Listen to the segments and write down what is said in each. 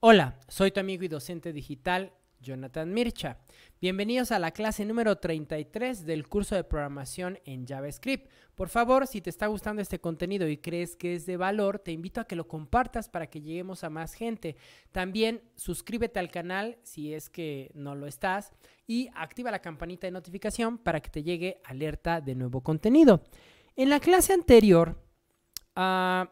Hola, soy tu amigo y docente digital Jonathan Mircha. Bienvenidos a la clase número 33 del curso de programación en JavaScript. Por favor, si te está gustando este contenido y crees que es de valor, te invito a que lo compartas para que lleguemos a más gente. También suscríbete al canal si es que no lo estás y activa la campanita de notificación para que te llegue alerta de nuevo contenido. En la clase anterior, ah,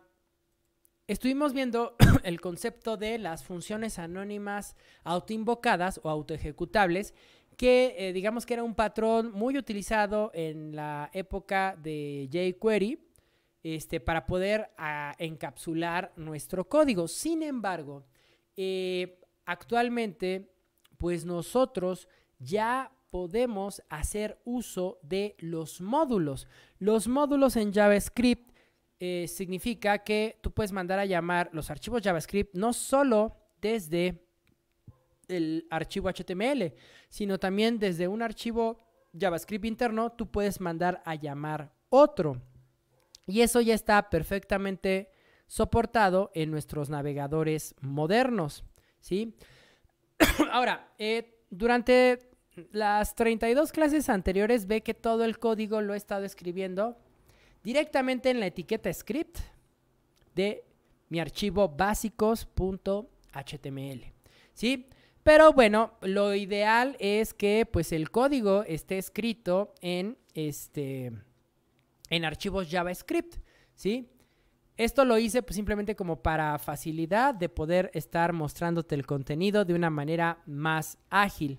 Estuvimos viendo el concepto de las funciones anónimas autoinvocadas o autoejecutables, que eh, digamos que era un patrón muy utilizado en la época de jQuery este, para poder ah, encapsular nuestro código. Sin embargo, eh, actualmente, pues nosotros ya podemos hacer uso de los módulos. Los módulos en JavaScript eh, significa que tú puedes mandar a llamar los archivos JavaScript no solo desde el archivo HTML, sino también desde un archivo JavaScript interno tú puedes mandar a llamar otro. Y eso ya está perfectamente soportado en nuestros navegadores modernos, ¿sí? Ahora, eh, durante las 32 clases anteriores ve que todo el código lo he estado escribiendo directamente en la etiqueta script de mi archivo básicos.html. ¿Sí? Pero bueno, lo ideal es que pues el código esté escrito en este en archivos JavaScript, ¿sí? Esto lo hice pues, simplemente como para facilidad de poder estar mostrándote el contenido de una manera más ágil,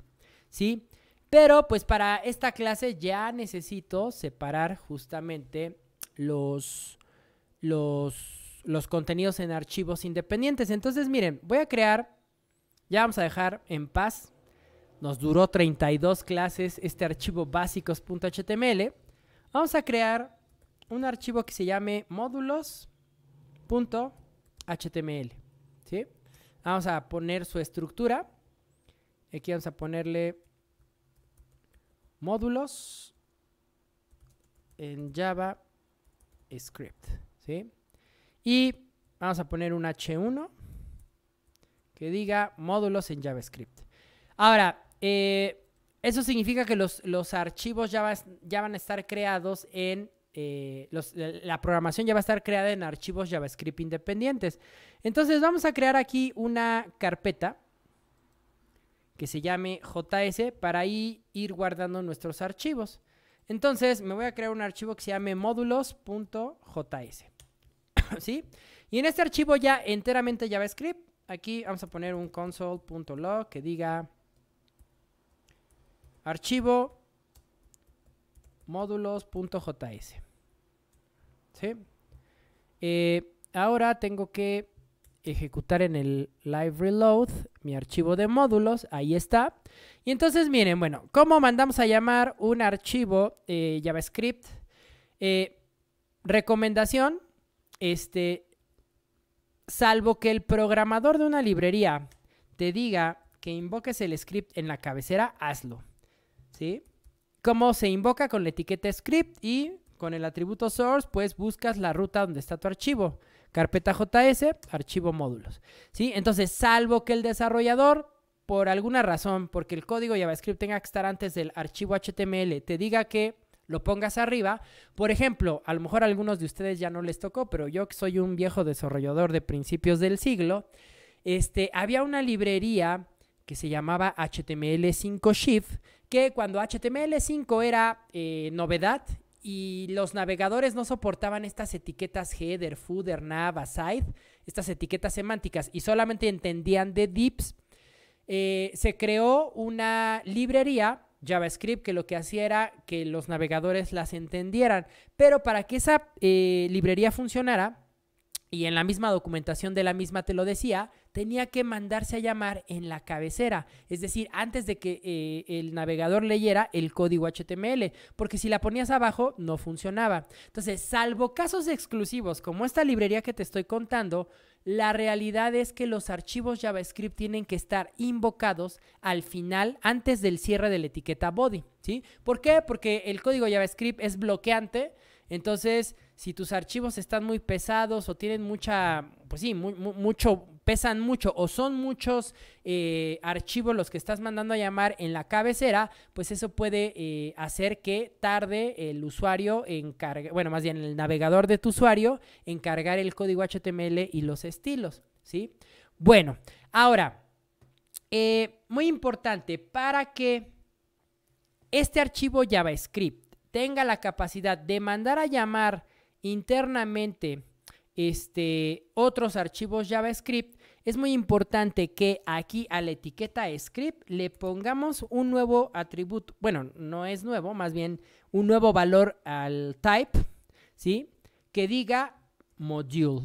¿sí? Pero pues para esta clase ya necesito separar justamente los, los, contenidos en archivos independientes. Entonces, miren, voy a crear, ya vamos a dejar en paz. Nos duró 32 clases este archivo básicos.html. Vamos a crear un archivo que se llame módulos.html. Vamos a poner su estructura. Aquí vamos a ponerle módulos en Java script, ¿sí? Y vamos a poner un H1 que diga módulos en JavaScript. Ahora, eh, eso significa que los, archivos ya, ya, van a estar creados en... Eh, la programación ya va a estar creada en archivos JavaScript independientes. Entonces vamos a crear aquí una carpeta que se llame JS para ahí ir guardando nuestros archivos. Entonces me voy a crear un archivo que se llame módulos.js. ¿Sí? Y en este archivo ya enteramente JavaScript, aquí vamos a poner un console.log que diga archivo módulos.js. ¿Sí? Eh, ahora tengo que ejecutar en el live reload mi archivo de módulos, ahí está. Y entonces miren, bueno, ¿cómo mandamos a llamar un archivo eh, JavaScript? Eh, recomendación, este, salvo que el programador de una librería te diga que invoques el script en la cabecera, hazlo. ¿Sí? cómo se invoca con la etiqueta script y con el atributo source, pues buscas la ruta donde está tu archivo. Carpeta JS, archivo módulos. ¿Sí? Entonces, salvo que el desarrollador, por alguna razón, porque el código JavaScript tenga que estar antes del archivo HTML, te diga que lo pongas arriba. Por ejemplo, a lo mejor a algunos de ustedes ya no les tocó, pero yo que soy un viejo desarrollador de principios del siglo, este, había una librería que se llamaba HTML5 Shift, que cuando HTML5 era eh, novedad y los navegadores no soportaban estas etiquetas header, footer, nav, aside, estas etiquetas semánticas y solamente entendían de dips. Eh, se creó una librería JavaScript que lo que hacía era que los navegadores las entendieran, pero para que esa eh, librería funcionara, y en la misma documentación de la misma te lo decía, tenía que mandarse a llamar en la cabecera, es decir, antes de que eh, el navegador leyera el código HTML, porque si la ponías abajo no funcionaba. Entonces, salvo casos exclusivos como esta librería que te estoy contando, la realidad es que los archivos JavaScript tienen que estar invocados al final, antes del cierre de la etiqueta body, ¿sí? ¿Por qué? Porque el código JavaScript es bloqueante, entonces si tus archivos están muy pesados o tienen mucha, pues sí, mucho pesan mucho o son muchos eh, archivos los que estás mandando a llamar en la cabecera, pues eso puede eh, hacer que tarde el usuario en cargar, bueno, más bien el navegador de tu usuario en cargar el código HTML y los estilos, ¿sí? Bueno, ahora, eh, muy importante, para que este archivo JavaScript tenga la capacidad de mandar a llamar internamente este, otros archivos JavaScript, es muy importante que aquí a la etiqueta script le pongamos un nuevo atributo, bueno, no es nuevo, más bien un nuevo valor al type, ¿sí? Que diga module.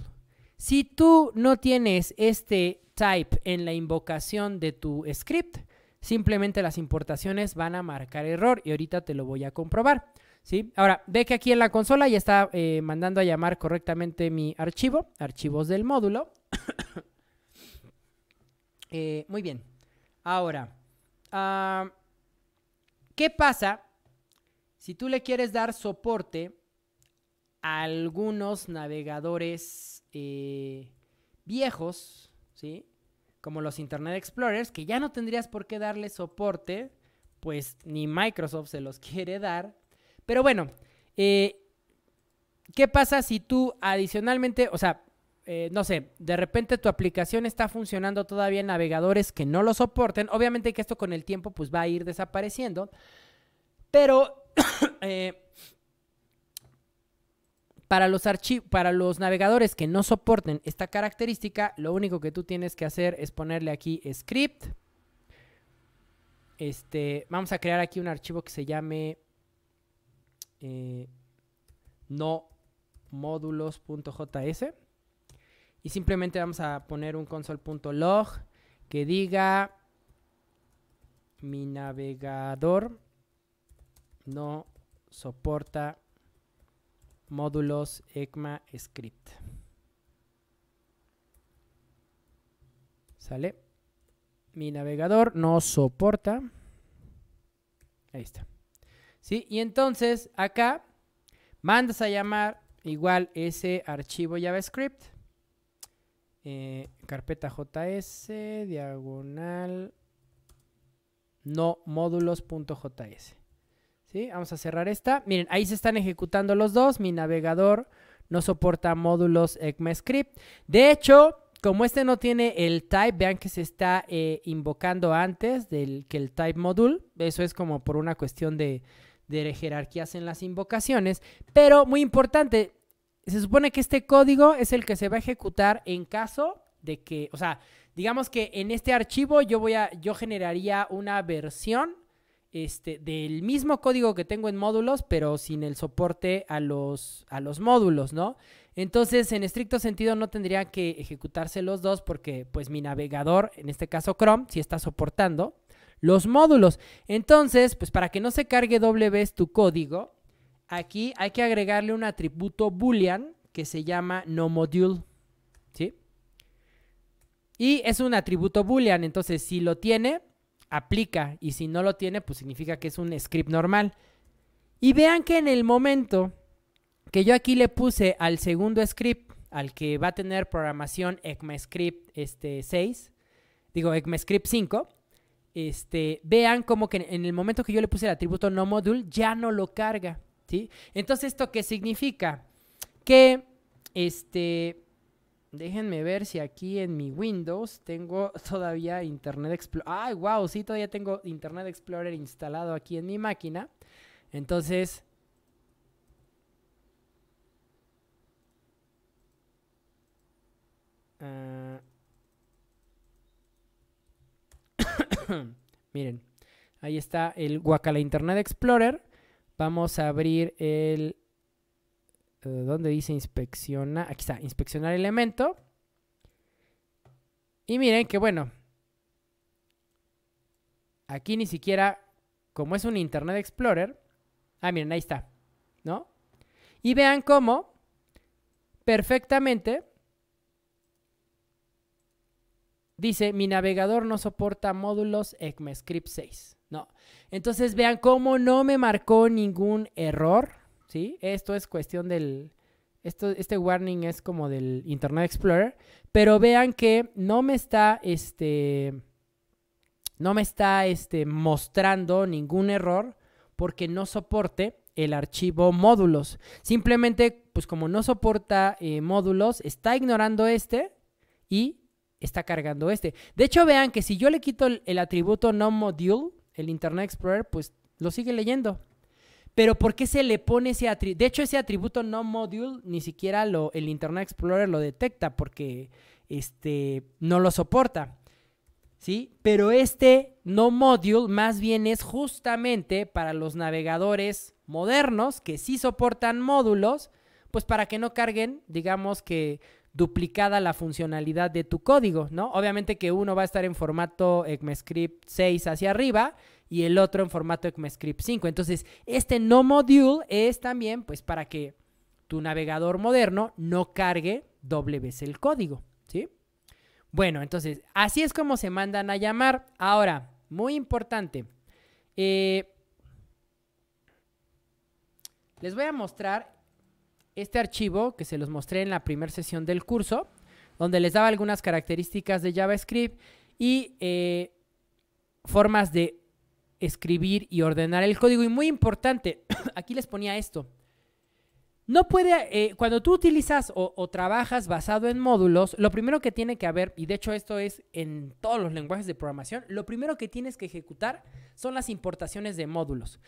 Si tú no tienes este type en la invocación de tu script, simplemente las importaciones van a marcar error y ahorita te lo voy a comprobar. ¿sí? Ahora, ve que aquí en la consola ya está eh, mandando a llamar correctamente mi archivo, archivos del módulo. Eh, muy bien. Ahora, ah, ¿qué pasa si tú le quieres dar soporte a algunos navegadores eh, viejos, ¿sí? Como los Internet Explorers, que ya no tendrías por qué darle soporte, pues ni Microsoft se los quiere dar, pero bueno, eh, ¿qué pasa si tú adicionalmente, o sea, eh, no sé, de repente tu aplicación está funcionando todavía en navegadores que no lo soporten? Obviamente que esto con el tiempo pues va a ir desapareciendo, pero... Eh, para los, para los navegadores que no soporten esta característica, lo único que tú tienes que hacer es ponerle aquí script. Este, vamos a crear aquí un archivo que se llame eh, no módulos.js y simplemente vamos a poner un console.log que diga mi navegador no soporta módulos ECMAScript. ¿Sale? Mi navegador no soporta. Ahí está. ¿sí? Y entonces acá mandas a llamar igual ese archivo JavaScript, eh, carpeta JS, diagonal, no módulos.js. ¿Sí? Vamos a cerrar esta. Miren, ahí se están ejecutando los dos. Mi navegador no soporta módulos ECMAScript. De hecho, como este no tiene el type, vean que se está eh, invocando antes del que el type module. Eso es como por una cuestión de, de jerarquías en las invocaciones. Pero muy importante, se supone que este código es el que se va a ejecutar en caso de que, o sea, digamos que en este archivo yo voy a, yo generaría una versión este, del mismo código que tengo en módulos, pero sin el soporte a los, a los módulos, ¿no? Entonces, en estricto sentido, no tendría que ejecutarse los dos porque, pues, mi navegador, en este caso Chrome, sí está soportando los módulos. Entonces, pues para que no se cargue doble vez tu código, aquí hay que agregarle un atributo boolean que se llama no module, ¿sí? Y es un atributo boolean, entonces si lo tiene, aplica, y si no lo tiene, pues significa que es un script normal. Y vean que en el momento que yo aquí le puse al segundo script, al que va a tener programación ECMAScript este, 6, digo ECMAScript 5, este, vean como que en el momento que yo le puse el atributo no module, ya no lo carga, ¿sí? Entonces, ¿esto qué significa? Que, este, déjenme ver si aquí en mi Windows tengo todavía Internet Explorer. ¡Ay, wow! Sí, todavía tengo Internet Explorer instalado aquí en mi máquina. Entonces... Ah, Miren, ahí está el Guacala Internet Explorer. Vamos a abrir el... Eh, ¿Dónde dice inspeccionar? Aquí está, inspeccionar elemento. Y miren que bueno, aquí ni siquiera, como es un Internet Explorer, ah, miren, ahí está, ¿no? Y vean cómo perfectamente Dice, mi navegador no soporta módulos ECMAScript 6. No. Entonces vean cómo no me marcó ningún error. ¿sí? Esto es cuestión del... Esto, este warning es como del Internet Explorer. Pero vean que no me está este... No me está este, mostrando ningún error porque no soporte el archivo módulos. Simplemente, pues como no soporta eh, módulos, está ignorando este y está cargando este. De hecho, vean que si yo le quito el, atributo no module, el Internet Explorer, pues lo sigue leyendo. Pero ¿por qué se le pone ese atributo? De hecho, ese atributo no module ni siquiera el Internet Explorer lo detecta porque este, no lo soporta. ¿Sí? Pero este no module más bien es justamente para los navegadores modernos que sí soportan módulos, pues para que no carguen, digamos que duplicada la funcionalidad de tu código, ¿no? Obviamente que uno va a estar en formato ECMAScript 6 hacia arriba y el otro en formato ECMAScript 5. Entonces, este no module es también pues para que tu navegador moderno no cargue doble vez el código, ¿sí? Bueno, entonces, así es como se mandan a llamar. Ahora, muy importante, eh, les voy a mostrar este archivo que se los mostré en la primera sesión del curso, donde les daba algunas características de JavaScript y eh, formas de escribir y ordenar el código. Y muy importante, aquí les ponía esto. No puede, eh, cuando tú utilizas o, trabajas basado en módulos, lo primero que tiene que haber, y de hecho esto es en todos los lenguajes de programación, lo primero que tienes que ejecutar son las importaciones de módulos.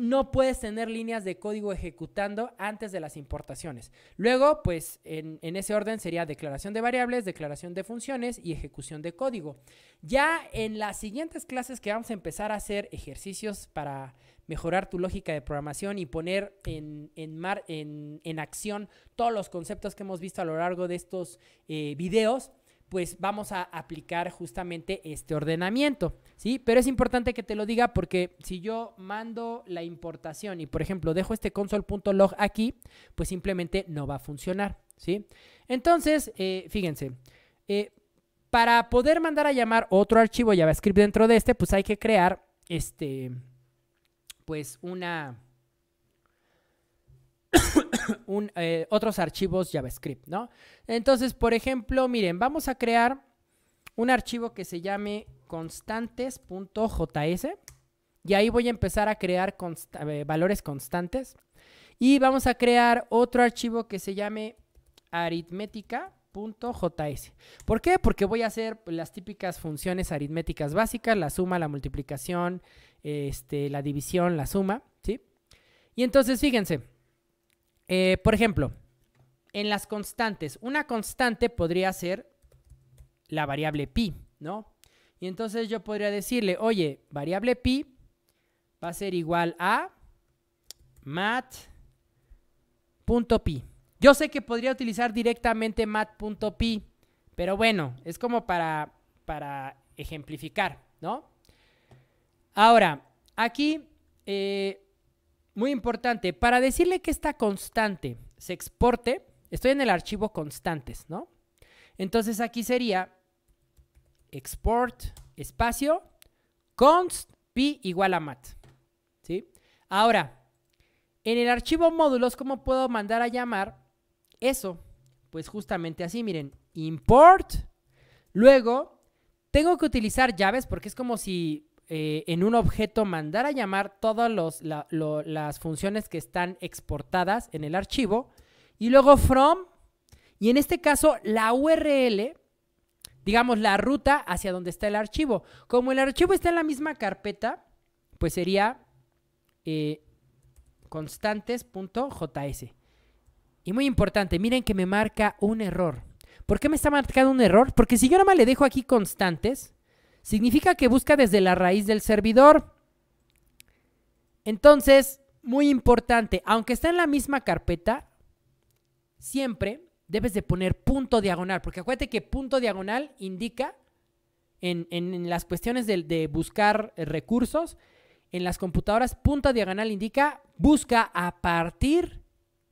No puedes tener líneas de código ejecutando antes de las importaciones. Luego, pues en ese orden sería declaración de variables, declaración de funciones y ejecución de código. Ya en las siguientes clases que vamos a empezar a hacer ejercicios para mejorar tu lógica de programación y poner en, en, acción todos los conceptos que hemos visto a lo largo de estos eh, videos, pues vamos a aplicar justamente este ordenamiento, ¿sí? Pero es importante que te lo diga porque si yo mando la importación y, por ejemplo, dejo este console.log aquí, pues simplemente no va a funcionar, ¿sí? Entonces, eh, fíjense, eh, para poder mandar a llamar otro archivo JavaScript dentro de este, pues hay que crear este pues una... Eh, otros archivos JavaScript, ¿no? Entonces, por ejemplo, miren, vamos a crear un archivo que se llame constantes.js y ahí voy a empezar a crear eh, valores constantes y vamos a crear otro archivo que se llame aritmética .js. ¿Por qué? Porque voy a hacer las típicas funciones aritméticas básicas, la suma, la multiplicación, este, la división, la suma, ¿sí? Y entonces, fíjense, eh, por ejemplo, en las constantes, una constante podría ser la variable pi, ¿no? Y entonces yo podría decirle, oye, variable pi va a ser igual a mat.pi. Yo sé que podría utilizar directamente mat.p, pero bueno, es como para, para ejemplificar, ¿no? Ahora, aquí, eh, muy importante, para decirle que esta constante se exporte, estoy en el archivo constantes, ¿no? Entonces aquí sería export espacio const pi igual a mat, ¿sí? Ahora, en el archivo módulos, ¿cómo puedo mandar a llamar eso, pues justamente así, miren, import. Luego, tengo que utilizar llaves porque es como si eh, en un objeto mandara a llamar todas las funciones que están exportadas en el archivo. Y luego from, y en este caso la URL, digamos la ruta hacia donde está el archivo. Como el archivo está en la misma carpeta, pues sería eh, constantes.js. Y muy importante, miren que me marca un error. ¿Por qué me está marcando un error? Porque si yo nada más le dejo aquí constantes, significa que busca desde la raíz del servidor. Entonces, muy importante, aunque está en la misma carpeta, siempre debes de poner punto diagonal, porque acuérdate que punto diagonal indica en, las cuestiones de, de buscar eh, recursos, en las computadoras, punto diagonal indica busca a partir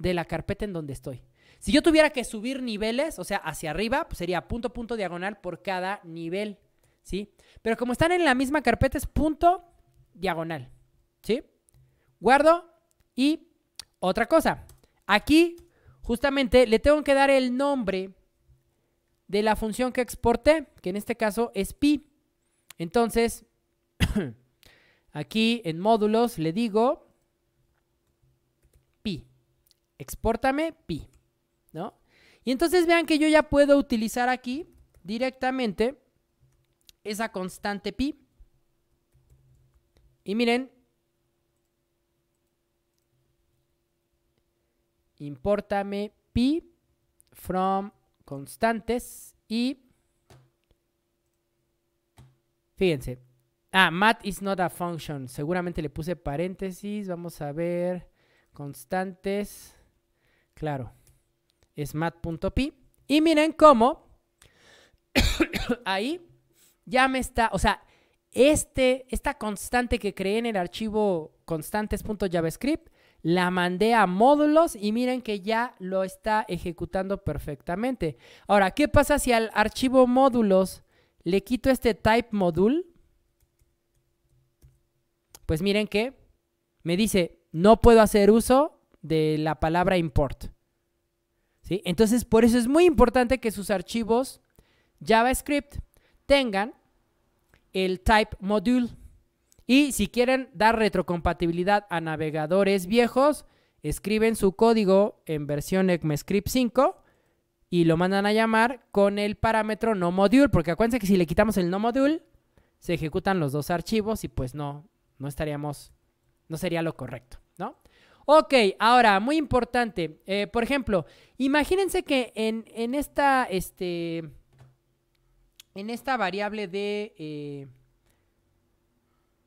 de la carpeta en donde estoy. Si yo tuviera que subir niveles, o sea, hacia arriba, pues, sería punto, punto, diagonal por cada nivel, ¿sí? Pero como están en la misma carpeta, es punto, diagonal, ¿sí? Guardo y otra cosa. Aquí, justamente, le tengo que dar el nombre de la función que exporté, que en este caso es pi. Entonces, aquí en módulos le digo Exportame pi, ¿no? Y entonces vean que yo ya puedo utilizar aquí directamente esa constante pi. Y miren, Importame pi from constantes y fíjense. Ah, mat is not a function. Seguramente le puse paréntesis. Vamos a ver. Constantes. Claro, es mat.py. Y miren cómo ahí ya me está, o sea, este, esta constante que creé en el archivo constantes.javascript, la mandé a módulos y miren que ya lo está ejecutando perfectamente. Ahora, ¿qué pasa si al archivo módulos le quito este type module? Pues miren que me dice, no puedo hacer uso de la palabra import. ¿Sí? Entonces, por eso es muy importante que sus archivos JavaScript tengan el type module. Y si quieren dar retrocompatibilidad a navegadores viejos, escriben su código en versión ECMAScript 5 y lo mandan a llamar con el parámetro no module, porque acuérdense que si le quitamos el no module, se ejecutan los dos archivos y pues no, no estaríamos, no sería lo correcto, ¿no? Ok, ahora, muy importante. Eh, por ejemplo, imagínense que en, esta, este, en esta variable de, eh,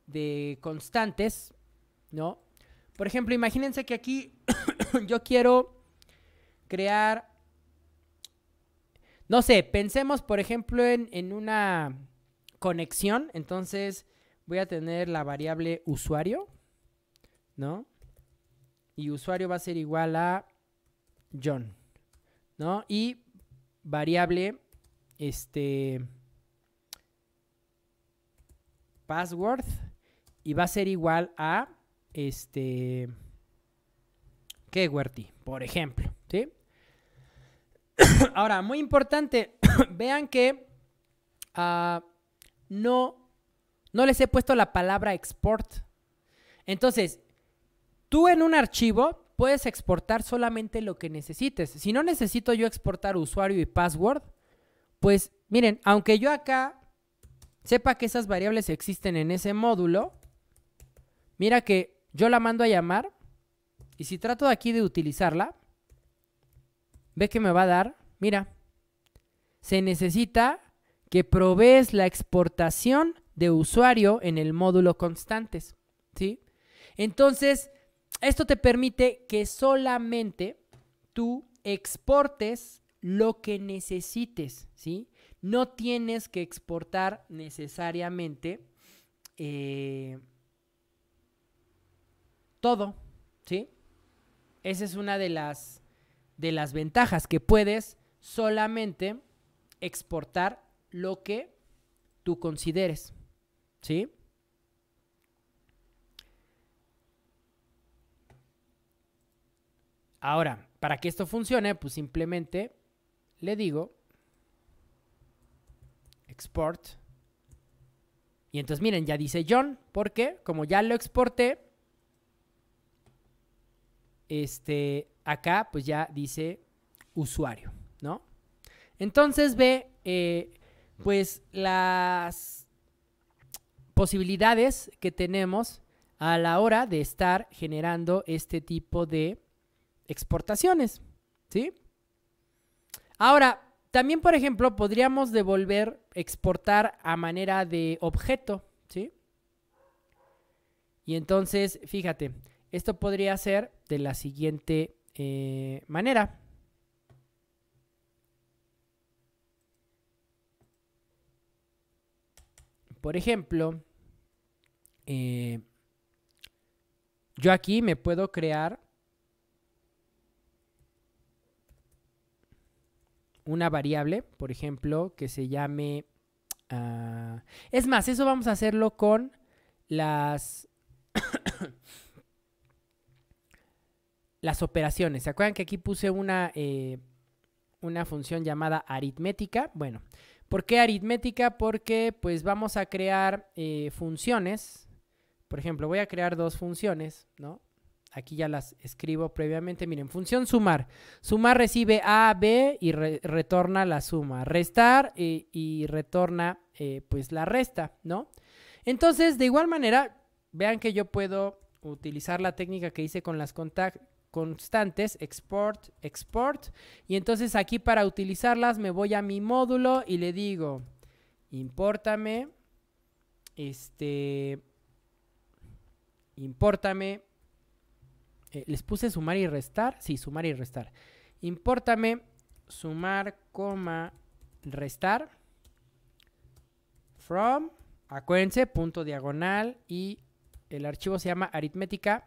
de constantes, ¿no? Por ejemplo, imagínense que aquí yo quiero crear, no sé, pensemos por ejemplo en una conexión, entonces voy a tener la variable usuario, ¿no? y usuario va a ser igual a John, ¿no? Y variable, este, password y va a ser igual a, este, keywordy, por ejemplo, ¿sí? Ahora, muy importante, vean que ah, no, no les he puesto la palabra export. Entonces, Tú en un archivo puedes exportar solamente lo que necesites. Si no necesito yo exportar usuario y password, pues miren, aunque yo acá sepa que esas variables existen en ese módulo, mira que yo la mando a llamar y si trato aquí de utilizarla, ve que me va a dar, mira, se necesita que provees la exportación de usuario en el módulo constantes, ¿sí? Entonces, esto te permite que solamente tú exportes lo que necesites, ¿sí? No tienes que exportar necesariamente eh, todo, ¿sí? Esa es una de las, de las ventajas, que puedes solamente exportar lo que tú consideres, ¿sí? Ahora, para que esto funcione, pues simplemente le digo export. Y entonces miren, ya dice John, porque como ya lo exporté, este, acá pues ya dice usuario, ¿no? Entonces ve eh, pues las posibilidades que tenemos a la hora de estar generando este tipo de exportaciones, ¿sí? Ahora, también, por ejemplo, podríamos devolver, exportar a manera de objeto, ¿sí? Y entonces, fíjate, esto podría ser de la siguiente eh, manera. Por ejemplo, eh, yo aquí me puedo crear una variable, por ejemplo, que se llame... Ah, es más, eso vamos a hacerlo con las... las operaciones. ¿Se acuerdan que aquí puse una, eh, una función llamada aritmética? Bueno, ¿por qué aritmética? Porque pues vamos a crear eh, funciones. Por ejemplo, voy a crear dos funciones, ¿no? aquí ya las escribo previamente. Miren, función sumar. Sumar recibe A, B y retorna la suma. Restar eh, y retorna eh, pues la resta, ¿no? Entonces, de igual manera, vean que yo puedo utilizar la técnica que hice con las constantes, export, export. Y entonces aquí para utilizarlas me voy a mi módulo y le digo, importame, este, importame. Eh, les puse sumar y restar. Sí, sumar y restar. importame sumar, coma, restar. From, acuérdense, punto diagonal y el archivo se llama aritmética.js.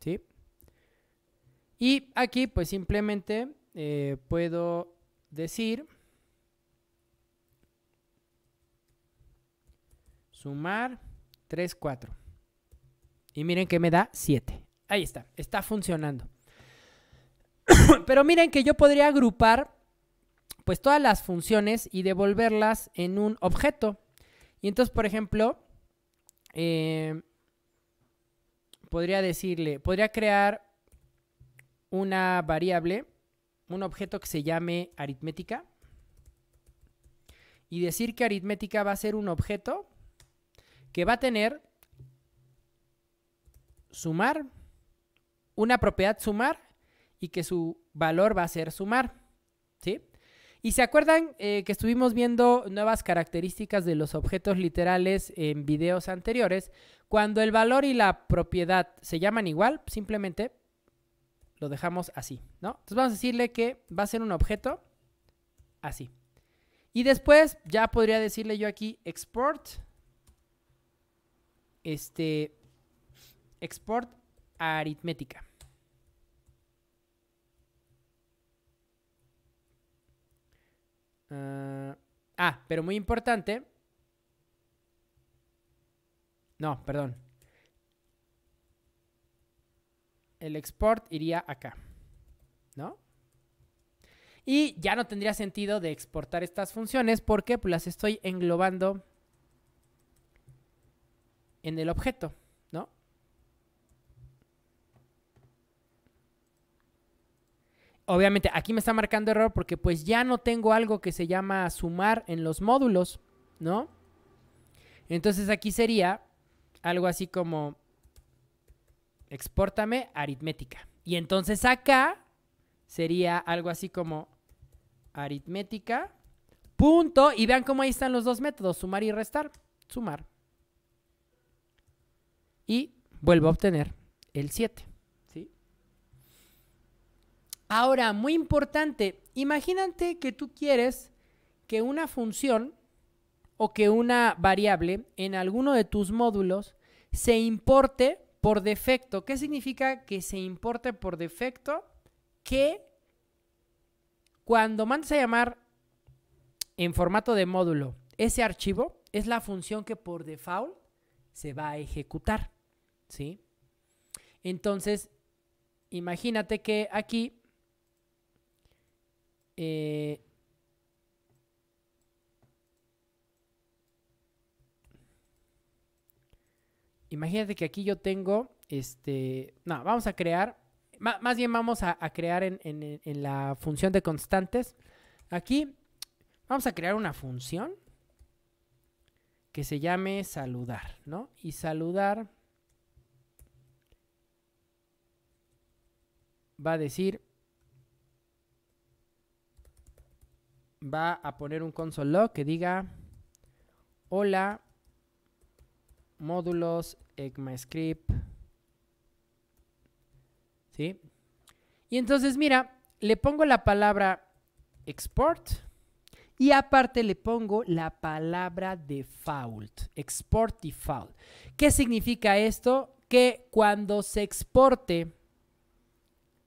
¿Sí? Y aquí pues simplemente eh, puedo decir sumar 3, 4. Y miren que me da 7. Ahí está, está funcionando. Pero miren que yo podría agrupar pues todas las funciones y devolverlas en un objeto. Y entonces, por ejemplo, eh, podría decirle, podría crear una variable, un objeto que se llame aritmética, y decir que aritmética va a ser un objeto que va a tener sumar, una propiedad sumar y que su valor va a ser sumar. ¿Sí? Y se acuerdan eh, que estuvimos viendo nuevas características de los objetos literales en videos anteriores. Cuando el valor y la propiedad se llaman igual, simplemente lo dejamos así, ¿no? Entonces vamos a decirle que va a ser un objeto así. Y después ya podría decirle yo aquí export este. Export aritmética. Ah, ah, pero muy importante. No, perdón. El export iría acá. ¿No? Y ya no tendría sentido de exportar estas funciones porque pues, las estoy englobando en el objeto, ¿no? Obviamente aquí me está marcando error porque pues ya no tengo algo que se llama sumar en los módulos, ¿no? Entonces aquí sería algo así como exportame aritmética. Y entonces acá sería algo así como aritmética punto y vean cómo ahí están los dos métodos, sumar y restar, sumar y vuelvo a obtener el 7. ¿sí? Ahora, muy importante, imagínate que tú quieres que una función o que una variable en alguno de tus módulos se importe por defecto. ¿Qué significa que se importe por defecto? Que cuando mandes a llamar en formato de módulo ese archivo, es la función que por default se va a ejecutar. ¿sí? Entonces, imagínate que aquí eh, imagínate que aquí yo tengo, este, no, vamos a crear, más bien vamos a, crear en, en, la función de constantes, aquí vamos a crear una función que se llame saludar, ¿no? Y saludar va a decir, va a poner un console log que diga, hola, módulos, ECMAScript, ¿sí? Y entonces, mira, le pongo la palabra export y aparte le pongo la palabra default, export default. ¿Qué significa esto? Que cuando se exporte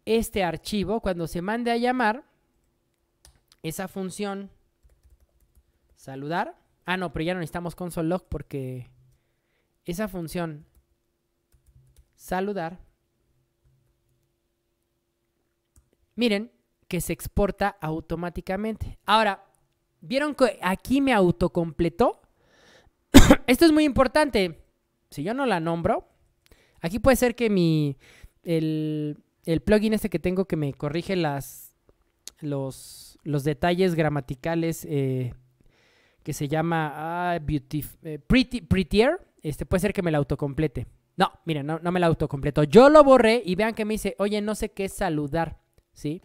este archivo, cuando se mande a llamar, esa función saludar. Ah, no, pero ya no necesitamos console.log porque esa función saludar. Miren que se exporta automáticamente. Ahora, ¿vieron que aquí me autocompletó? Esto es muy importante. Si yo no la nombro, aquí puede ser que mi el el plugin este que tengo que me corrige las, los, detalles gramaticales eh, que se llama ah, beauty, eh, pretty, Prettier, este, puede ser que me la autocomplete. No, miren, no, me la autocompleto. Yo lo borré y vean que me dice, oye, no sé qué saludar, ¿sí?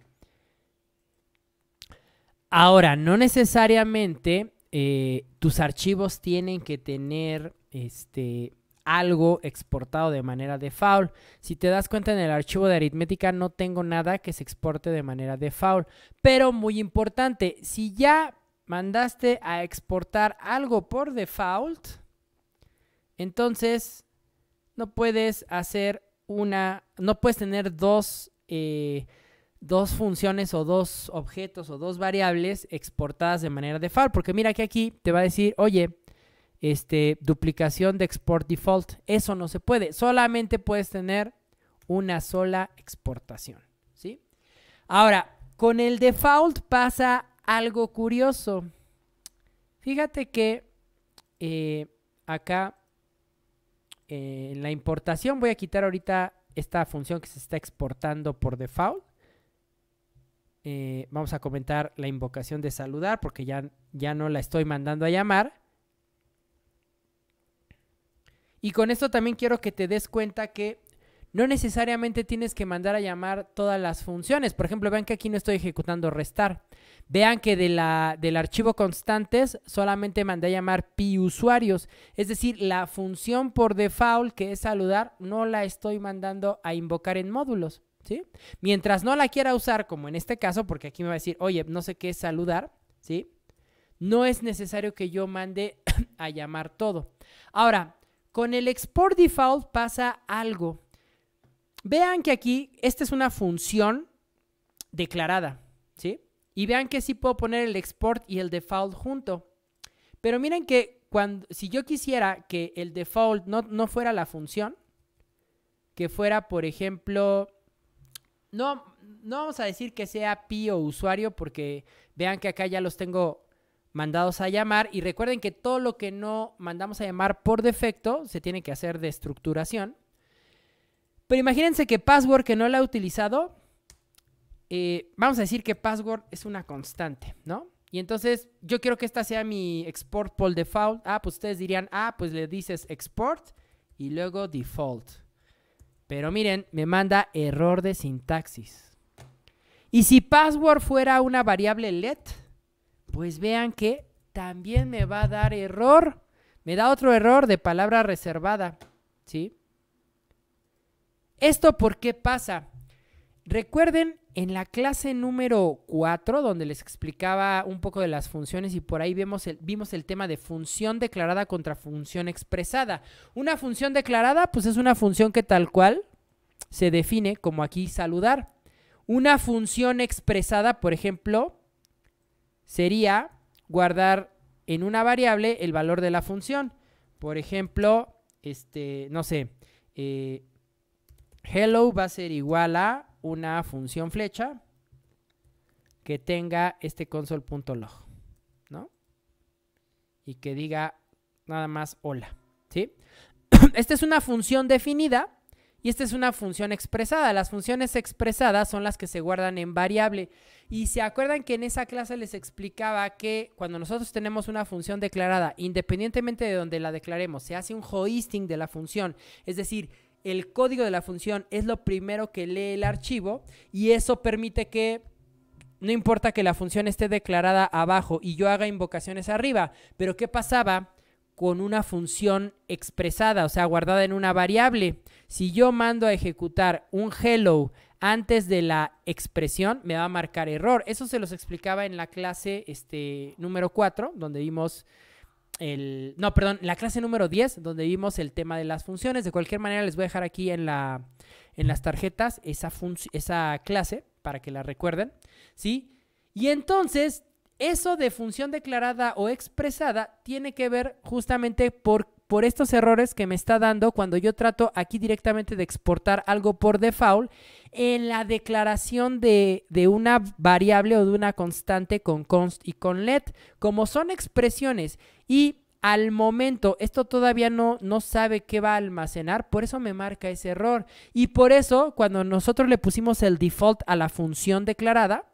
Ahora, no necesariamente eh, tus archivos tienen que tener este, algo exportado de manera default. Si te das cuenta en el archivo de aritmética no tengo nada que se exporte de manera default. Pero muy importante, si ya mandaste a exportar algo por default, entonces no puedes hacer una, no puedes tener dos, eh, dos funciones o dos objetos o dos variables exportadas de manera default. Porque mira que aquí te va a decir, oye, este, duplicación de export default. Eso no se puede. Solamente puedes tener una sola exportación. ¿sí? Ahora, con el default pasa algo curioso. Fíjate que eh, acá eh, en la importación voy a quitar ahorita esta función que se está exportando por default. Eh, vamos a comentar la invocación de saludar porque ya, ya no la estoy mandando a llamar. Y con esto también quiero que te des cuenta que no necesariamente tienes que mandar a llamar todas las funciones. Por ejemplo, vean que aquí no estoy ejecutando restar. Vean que de la, del archivo constantes solamente mandé a llamar pi usuarios. Es decir, la función por default que es saludar no la estoy mandando a invocar en módulos. ¿sí? Mientras no la quiera usar, como en este caso, porque aquí me va a decir, oye, no sé qué es saludar, ¿sí? no es necesario que yo mande a llamar todo. Ahora, con el export default pasa algo. Vean que aquí, esta es una función declarada, ¿sí? Y vean que sí puedo poner el export y el default junto. Pero miren que cuando, si yo quisiera que el default no, no fuera la función, que fuera, por ejemplo, no, no vamos a decir que sea pi o usuario porque vean que acá ya los tengo mandados a llamar. Y recuerden que todo lo que no mandamos a llamar por defecto se tiene que hacer de estructuración. Pero imagínense que password que no la ha utilizado, eh, vamos a decir que password es una constante, ¿no? Y entonces yo quiero que esta sea mi export por default. Ah, pues ustedes dirían, ah, pues le dices export y luego default. Pero miren, me manda error de sintaxis. Y si password fuera una variable let, pues vean que también me va a dar error, me da otro error de palabra reservada, ¿sí? ¿Esto por qué pasa? Recuerden en la clase número 4, donde les explicaba un poco de las funciones y por ahí vimos el, vimos el tema de función declarada contra función expresada. Una función declarada, pues es una función que tal cual se define como aquí saludar. Una función expresada, por ejemplo, sería guardar en una variable el valor de la función. Por ejemplo, este, no sé, eh, hello va a ser igual a una función flecha que tenga este console.log, ¿no? Y que diga nada más hola, Esta es una función definida y esta es una función expresada. Las funciones expresadas son las que se guardan en variable. Y se acuerdan que en esa clase les explicaba que cuando nosotros tenemos una función declarada, independientemente de donde la declaremos, se hace un hoisting de la función. Es decir, el código de la función es lo primero que lee el archivo y eso permite que no importa que la función esté declarada abajo y yo haga invocaciones arriba, pero ¿qué pasaba con una función expresada, o sea, guardada en una variable? Si yo mando a ejecutar un hello antes de la expresión, me va a marcar error. Eso se los explicaba en la clase este, número 4, donde vimos el... No, perdón, la clase número 10, donde vimos el tema de las funciones. De cualquier manera, les voy a dejar aquí en, la, en las tarjetas esa, esa clase para que la recuerden, ¿sí? Y entonces, eso de función declarada o expresada tiene que ver justamente por por estos errores que me está dando cuando yo trato aquí directamente de exportar algo por default en la declaración de, una variable o de una constante con const y con let. Como son expresiones y al momento, esto todavía no, no sabe qué va a almacenar, por eso me marca ese error. Y por eso, cuando nosotros le pusimos el default a la función declarada,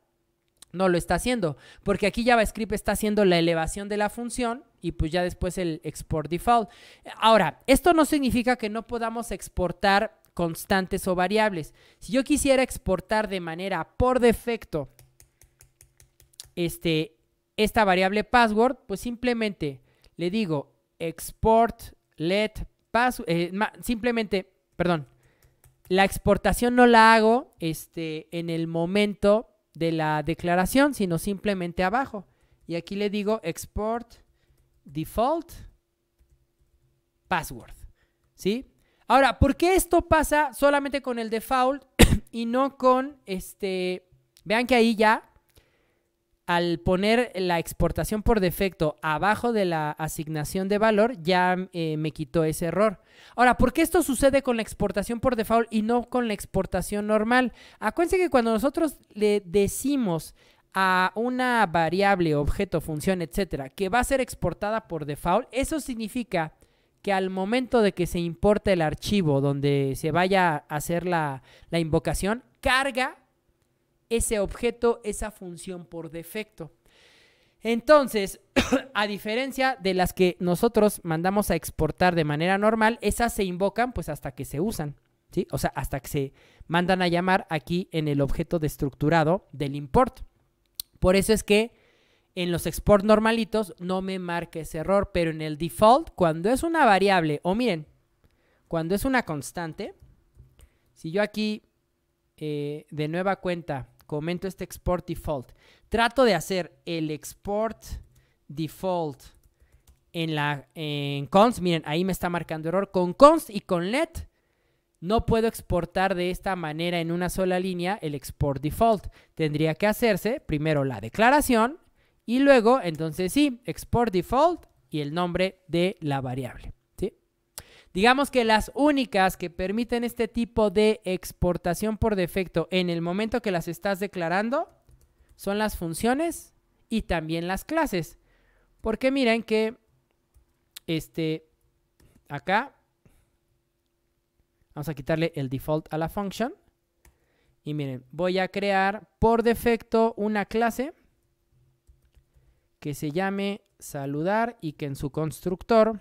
no lo está haciendo, porque aquí JavaScript está haciendo la elevación de la función y pues ya después el export default. Ahora, esto no significa que no podamos exportar constantes o variables. Si yo quisiera exportar de manera por defecto este, esta variable password, pues simplemente le digo export let password, eh, simplemente, perdón, la exportación no la hago este, en el momento de la declaración, sino simplemente abajo. Y aquí le digo export default password. ¿Sí? Ahora, ¿por qué esto pasa solamente con el default y no con este? Vean que ahí ya, al poner la exportación por defecto abajo de la asignación de valor, ya eh, me quitó ese error. Ahora, ¿por qué esto sucede con la exportación por default y no con la exportación normal? Acuérdense que cuando nosotros le decimos a una variable, objeto, función, etcétera, que va a ser exportada por default, eso significa que al momento de que se importe el archivo donde se vaya a hacer la, invocación, carga ese objeto, esa función por defecto. Entonces, a diferencia de las que nosotros mandamos a exportar de manera normal, esas se invocan pues hasta que se usan, ¿sí? O sea, hasta que se mandan a llamar aquí en el objeto destructurado del import. Por eso es que en los export normalitos no me marca ese error, pero en el default, cuando es una variable, o miren, cuando es una constante, si yo aquí eh, de nueva cuenta comento este export default, trato de hacer el export default en la en const, miren, ahí me está marcando error, con const y con let no puedo exportar de esta manera en una sola línea el export default. Tendría que hacerse primero la declaración y luego, entonces sí, export default y el nombre de la variable. Digamos que las únicas que permiten este tipo de exportación por defecto en el momento que las estás declarando son las funciones y también las clases. Porque miren que este acá Vamos a quitarle el default a la function. Y miren, voy a crear por defecto una clase que se llame saludar y que en su constructor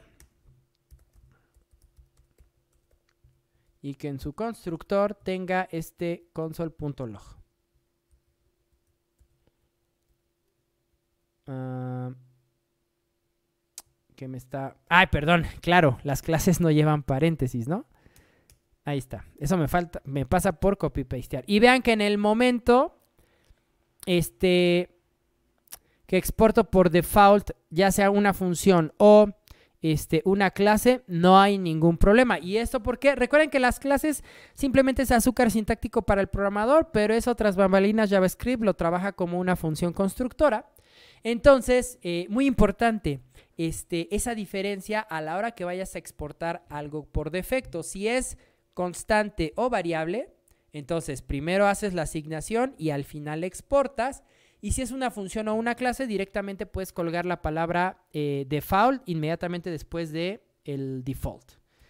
y que en su constructor tenga este console.log. Ah, que me está... ¡Ay, perdón! Claro, las clases no llevan paréntesis, ¿no? Ahí está. Eso me falta, me pasa por copy pastear. Y vean que en el momento este que exporto por default, ya sea una función o este, una clase, no hay ningún problema. ¿Y esto por qué? Recuerden que las clases simplemente es azúcar sintáctico para el programador, pero eso tras bambalinas JavaScript lo trabaja como una función constructora. Entonces, eh, muy importante este, esa diferencia a la hora que vayas a exportar algo por defecto. Si es constante o variable, entonces primero haces la asignación y al final exportas. Y si es una función o una clase, directamente puedes colgar la palabra eh, default inmediatamente después de el default.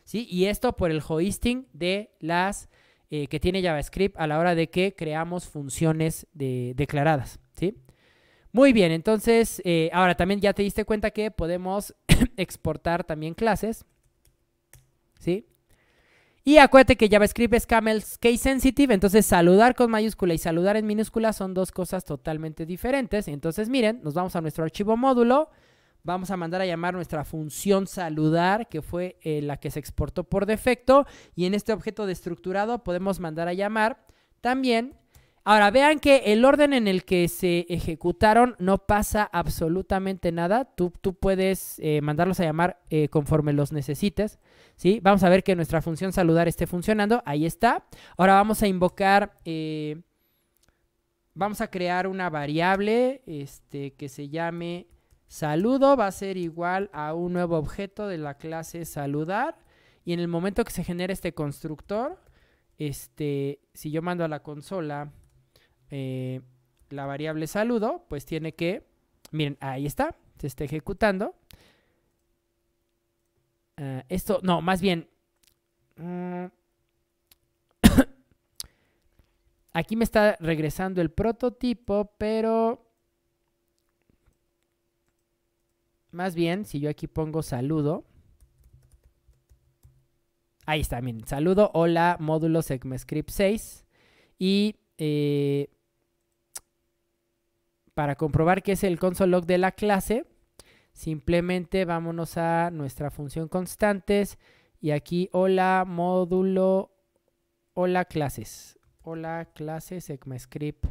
¿sí? Y esto por el hoisting de las eh, que tiene JavaScript a la hora de que creamos funciones declaradas. ¿sí? Muy bien, entonces eh, ahora también ya te diste cuenta que podemos exportar también clases. ¿sí? Y acuérdate que JavaScript es camel case sensitive, entonces saludar con mayúscula y saludar en minúscula son dos cosas totalmente diferentes. Entonces, miren, nos vamos a nuestro archivo módulo, vamos a mandar a llamar nuestra función saludar, que fue eh, la que se exportó por defecto, y en este objeto de estructurado podemos mandar a llamar también Ahora, vean que el orden en el que se ejecutaron no pasa absolutamente nada. Tú, tú puedes eh, mandarlos a llamar eh, conforme los necesites. ¿sí? Vamos a ver que nuestra función saludar esté funcionando. Ahí está. Ahora vamos a invocar... Eh, vamos a crear una variable este, que se llame saludo. Va a ser igual a un nuevo objeto de la clase saludar. Y en el momento que se genere este constructor, este, si yo mando a la consola eh, la variable saludo, pues tiene que, miren, ahí está, se está ejecutando. Eh, esto, no, más bien. Mm, aquí me está regresando el prototipo, pero... Más bien, si yo aquí pongo saludo. Ahí está, miren, saludo, hola, módulo SegmaScript 6. Y eh, para comprobar que es el console log de la clase, simplemente vámonos a nuestra función constantes y aquí hola módulo, hola clases, hola clases ECMAScript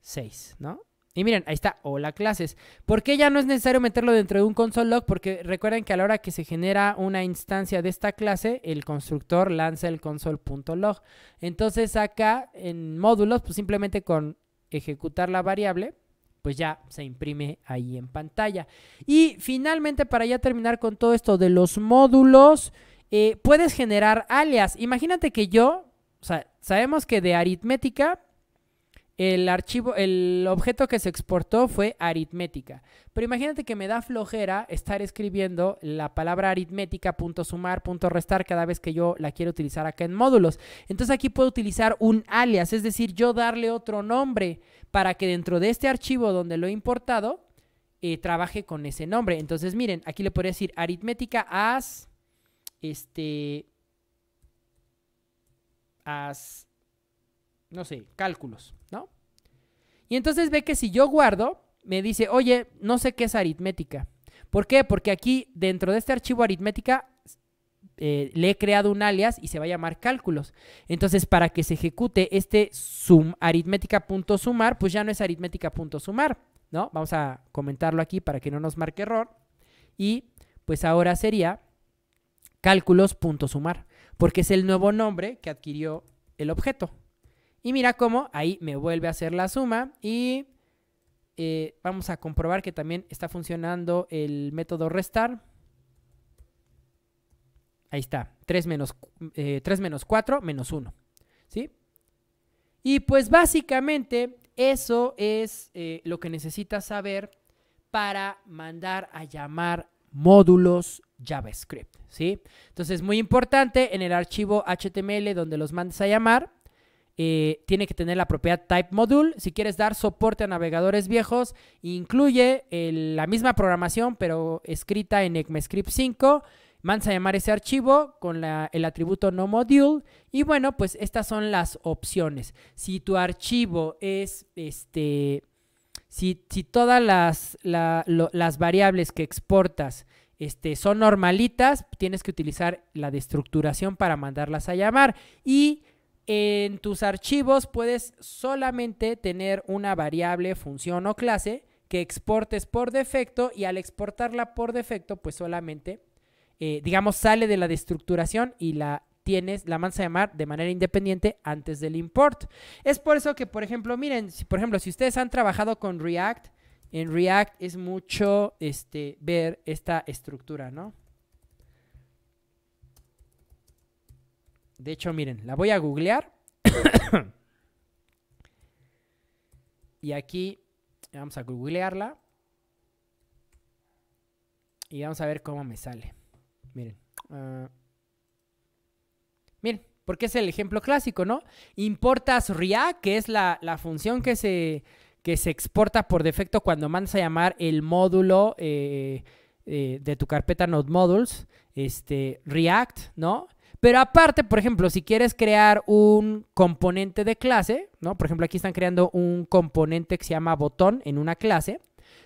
6, ¿no? Y miren, ahí está, hola clases. ¿Por qué ya no es necesario meterlo dentro de un console.log? Porque recuerden que a la hora que se genera una instancia de esta clase, el constructor lanza el console.log. Entonces acá en módulos, pues simplemente con ejecutar la variable, pues ya se imprime ahí en pantalla. Y finalmente, para ya terminar con todo esto de los módulos, eh, puedes generar alias. Imagínate que yo, o sea, sabemos que de aritmética el archivo, el objeto que se exportó fue aritmética. Pero imagínate que me da flojera estar escribiendo la palabra aritmética, punto sumar, punto restar cada vez que yo la quiero utilizar acá en módulos. Entonces aquí puedo utilizar un alias, es decir, yo darle otro nombre para que dentro de este archivo donde lo he importado, eh, trabaje con ese nombre. Entonces miren, aquí le podría decir aritmética as, este, as, no sé, cálculos. Y entonces ve que si yo guardo, me dice, oye, no sé qué es aritmética. ¿Por qué? Porque aquí, dentro de este archivo aritmética, eh, le he creado un alias y se va a llamar cálculos. Entonces, para que se ejecute este sum aritmética.sumar, pues ya no es aritmética.sumar, ¿no? Vamos a comentarlo aquí para que no nos marque error. Y pues ahora sería cálculos.sumar, porque es el nuevo nombre que adquirió el objeto. Y mira cómo ahí me vuelve a hacer la suma y eh, vamos a comprobar que también está funcionando el método restar. Ahí está, 3 menos, eh, menos 4 menos 1. ¿Sí? Y pues básicamente eso es eh, lo que necesitas saber para mandar a llamar módulos JavaScript. ¿Sí? Entonces, muy importante en el archivo HTML donde los mandes a llamar eh, tiene que tener la propiedad type module. Si quieres dar soporte a navegadores viejos, incluye la misma programación, pero escrita en ECMAScript 5. Mandas a llamar ese archivo con el atributo no module. Y bueno, pues estas son las opciones. Si tu archivo es este. Si, todas las, las variables que exportas este, son normalitas, tienes que utilizar la de para mandarlas a llamar. Y en tus archivos puedes solamente tener una variable, función o clase que exportes por defecto y al exportarla por defecto, pues solamente, eh, digamos, sale de la destructuración y la tienes, la mansa de mar de manera independiente antes del import. Es por eso que, por ejemplo, miren, si, por ejemplo, si ustedes han trabajado con React, en React es mucho este, ver esta estructura, ¿no? De hecho, miren, la voy a googlear. y aquí vamos a googlearla. Y vamos a ver cómo me sale. Miren. Ah, miren, porque es el ejemplo clásico, ¿no? Importas React, que es la, función que se, se exporta por defecto cuando mandas a llamar el módulo eh, eh, de tu carpeta NodeModules, este, React, ¿no? Pero aparte, por ejemplo, si quieres crear un componente de clase, ¿no? Por ejemplo, aquí están creando un componente que se llama botón en una clase,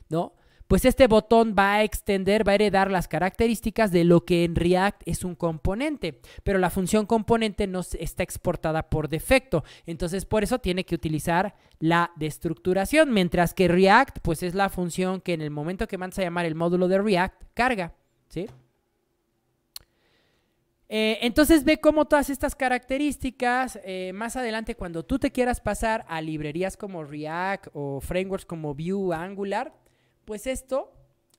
¿no? Pues este botón va a extender, va a heredar las características de lo que en React es un componente, pero la función componente no está exportada por defecto. Entonces, por eso tiene que utilizar la destructuración, mientras que React, pues es la función que en el momento que mandas a llamar el módulo de React, carga, ¿sí? Eh, entonces ve cómo todas estas características, eh, más adelante cuando tú te quieras pasar a librerías como React o frameworks como Vue, Angular, pues esto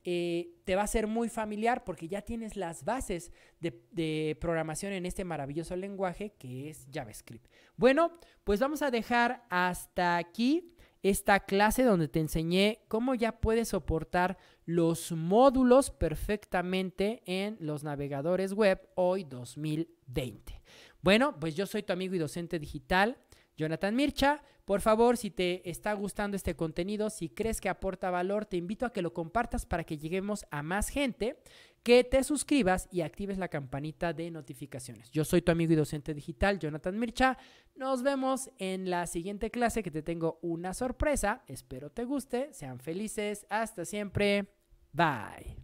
eh, te va a ser muy familiar porque ya tienes las bases de, programación en este maravilloso lenguaje que es JavaScript. Bueno, pues vamos a dejar hasta aquí esta clase donde te enseñé cómo ya puedes soportar los módulos perfectamente en los navegadores web hoy 2020. Bueno, pues yo soy tu amigo y docente digital, Jonathan Mircha. Por favor, si te está gustando este contenido, si crees que aporta valor, te invito a que lo compartas para que lleguemos a más gente, que te suscribas y actives la campanita de notificaciones. Yo soy tu amigo y docente digital, Jonathan Mircha. Nos vemos en la siguiente clase que te tengo una sorpresa. Espero te guste. Sean felices. Hasta siempre. Bye.